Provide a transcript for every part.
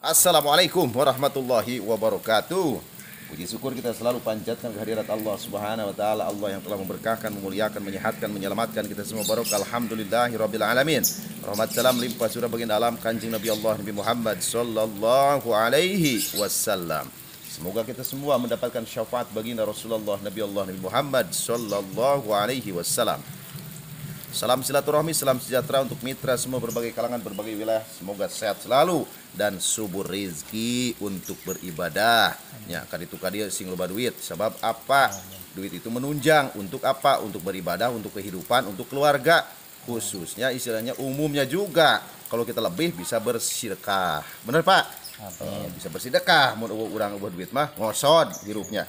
Assalamualaikum warahmatullahi wabarakatuh. Puji syukur kita selalu panjatkan kehadirat Allah Subhanahu wa taala, Allah yang telah memberkahkan, memuliakan, menyehatkan, menyelamatkan kita semua barokah. Alhamdulillahirabbil alamin. Rahmat salam limpah surah baginda alam kanjeng Nabi Allah Nabi Muhammad sallallahu alaihi wasallam. Semoga kita semua mendapatkan syafaat baginda Rasulullah Nabi Allah Nabi Muhammad sallallahu alaihi wasallam. Salam silaturahmi, salam sejahtera untuk mitra semua berbagai kalangan, berbagai wilayah. Semoga sehat selalu dan subur rezeki untuk beribadah. Ya, kali itu kali sing loba duit. Sebab apa? Duit itu menunjang untuk apa? Untuk beribadah, untuk kehidupan, untuk keluarga khususnya istilahnya umumnya juga. Kalau kita lebih bisa bersedekah. Benar Pak? Oh, bisa bersedekah mun orang duit mah ngosod hirupnya.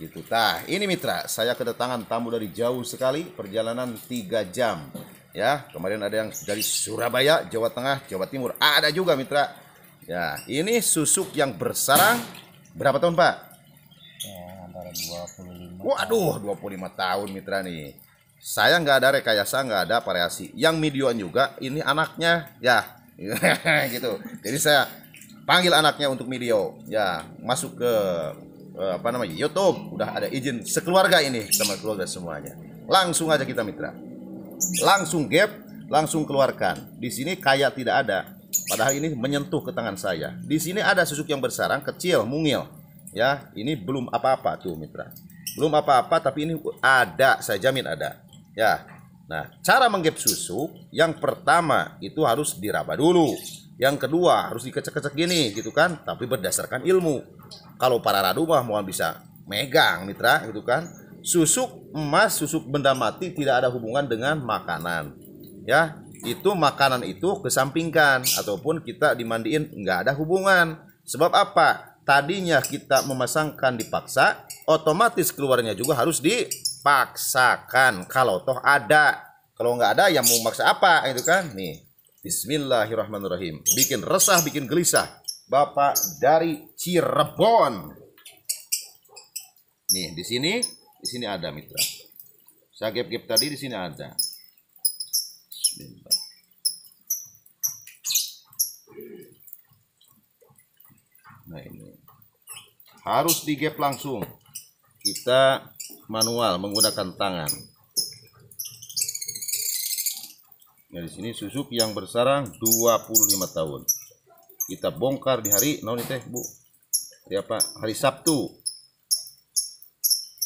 Gitu. tah ini mitra, saya kedatangan tamu dari jauh sekali, perjalanan 3 jam. Ya, kemarin ada yang dari Surabaya, Jawa Tengah, Jawa Timur. Ada juga mitra. Ya, ini susuk yang bersarang berapa tahun, Pak? Ya, antara 25. Waduh, 25 tahun mitra nih. Saya nggak ada rekayasa, nggak ada variasi. Yang midioan juga, ini anaknya, ya, gitu. Jadi saya panggil anaknya untuk video, ya, masuk ke Eh, apa namanya YouTube udah ada izin sekeluarga ini sama keluarga semuanya langsung aja kita mitra langsung gap langsung keluarkan di sini kayak tidak ada padahal ini menyentuh ke tangan saya di sini ada susuk yang bersarang kecil mungil ya ini belum apa-apa tuh mitra belum apa-apa tapi ini ada saya jamin ada ya Nah, cara menggep susu yang pertama itu harus diraba dulu. Yang kedua harus dikecek-kecek gini gitu kan, tapi berdasarkan ilmu. Kalau para radu mah mohon bisa megang mitra gitu kan. Susuk emas, susuk benda mati tidak ada hubungan dengan makanan. Ya, itu makanan itu kesampingkan ataupun kita dimandiin nggak ada hubungan. Sebab apa? tadinya kita memasangkan dipaksa, otomatis keluarnya juga harus dipaksakan. Kalau toh ada, kalau nggak ada yang mau maksa apa itu kan? Nih, Bismillahirrahmanirrahim. Bikin resah, bikin gelisah. Bapak dari Cirebon. Nih, di sini, di sini ada mitra. Saya gap-gap tadi di sini ada. Bismillah. Nah ini harus digep langsung kita manual menggunakan tangan nah di sini susuk yang bersarang 25 tahun kita bongkar di hari non teh bu siapa hari Sabtu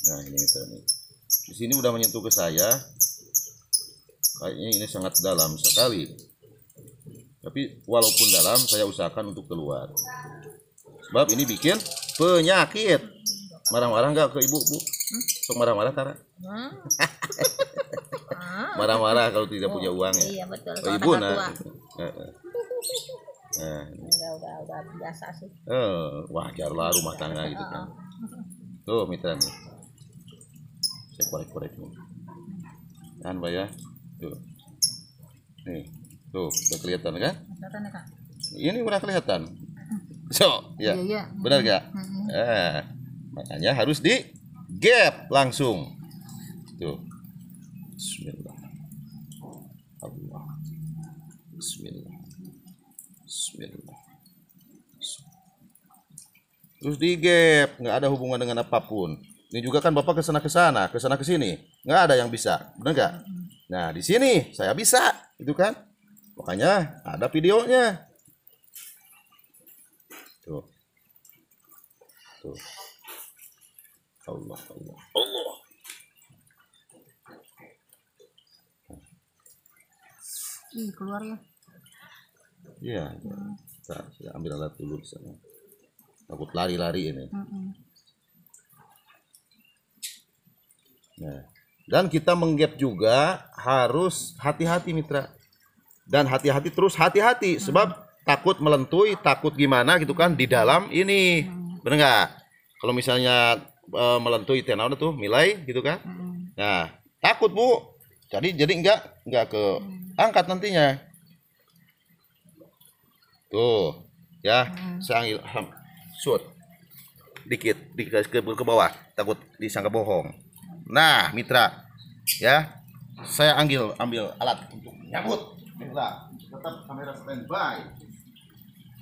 nah ini kita nih di sini udah menyentuh ke saya kayaknya ini sangat dalam sekali tapi walaupun dalam saya usahakan untuk keluar sebab ini bikin penyakit marah-marah nggak ke ibu bu hmm? sok marah-marah Tara hmm. ah. marah-marah kalau tidak punya oh, uang ya iya, betul. Oh, ibu nah Nah, biasa sih. Eh, wajar lah rumah tangga gitu kan. Oh. Tuh mitra nih. Saya korek-korek nih. kan Pak ya. Tuh. Nih. Tuh, udah kelihatan kan? Kelihatan ya, Ini udah kelihatan. So, ya. Iya, iya. Benar gak? Mm-hmm. Nah, eh, makanya harus di gap langsung. Tuh. Bismillah. Allah. Bismillah. Bismillah. Terus di gap, nggak ada hubungan dengan apapun. Ini juga kan Bapak kesana kesana, kesana kesini, nggak ada yang bisa, benar nggak? Nah di sini saya bisa, itu kan. Makanya ada videonya. Tuh. Tuh. Allah, Allah. Allah. Ih, keluar ya. Iya. iya. Hmm. Kita, ya. ambil alat dulu di sana. Takut lari-lari ini. -mm. Nah. Dan kita menggap juga harus hati-hati mitra. Dan hati-hati terus hati-hati hmm. sebab takut melentui, takut gimana gitu kan di dalam ini. Hmm. Bener nggak? Kalau misalnya e, melentui tenaun itu nilai gitu kan. Hmm. Nah, takut Bu. Jadi jadi enggak enggak ke hmm. angkat nantinya. Tuh, ya. Sang shoot. Dikit, dikit ke, ke bawah, takut disangka bohong. Nah, Mitra, ya. Saya ambil ambil alat untuk nyabut. Mitra, tetap kamera standby.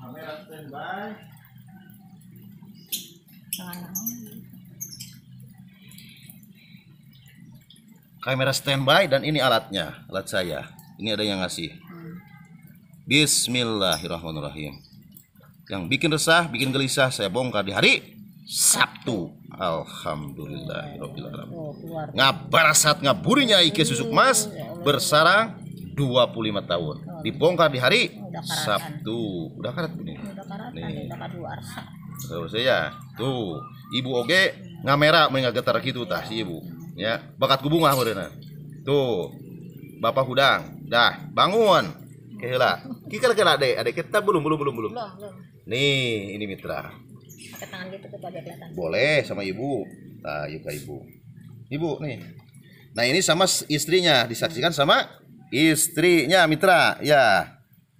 Kamera standby. Kamera standby dan ini alatnya, alat saya. Ini ada yang ngasih. Bismillahirrahmanirrahim. Yang bikin resah, bikin gelisah saya bongkar di hari Sabtu. Alhamdulillahirobbilalamin. Oh, Ngabarasat ngaburinya Ike susuk mas bersarang 25 tahun oh, dibongkar di hari udah Sabtu udah karat ini udah karat. nih ya, tuh ibu oge ngamera mengingat getar gitu tah si ibu ya bakat kubunga meureuna tuh bapak hudang dah bangun kehela kikar kira deh ada kita belum belum belum belum nih ini mitra gitu, boleh sama ibu nah yuk ibu ibu nih nah ini sama istrinya disaksikan sama istrinya Mitra ya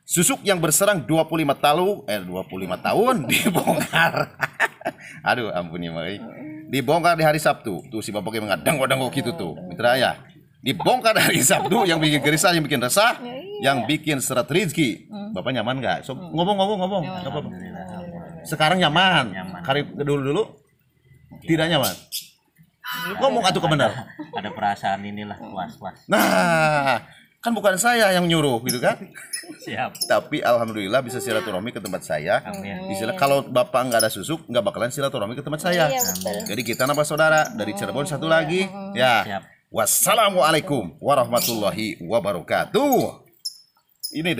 susuk yang berserang 25 eh, tahun eh 25 tahun dibongkar aduh ampuni mari dibongkar di hari Sabtu tuh si bapaknya mengadang ngadang kok gitu tuh Mitra ya dibongkar hari Sabtu yang bikin gerisah yang bikin resah ya, iya. yang bikin seret rezeki hmm. bapak nyaman nggak so, hmm. ngomong ngomong ngomong sekarang nyaman, nyaman. dulu dulu tidak nyaman ngomong atau kebenar ada perasaan inilah was was nah kan bukan saya yang nyuruh gitu kan siap tapi alhamdulillah bisa silaturahmi ke tempat saya Istilah, kalau bapak nggak ada susuk nggak bakalan silaturahmi ke tempat iya, saya iya, jadi kita nama saudara dari Cirebon satu iya. lagi ya siap. wassalamualaikum warahmatullahi wabarakatuh ini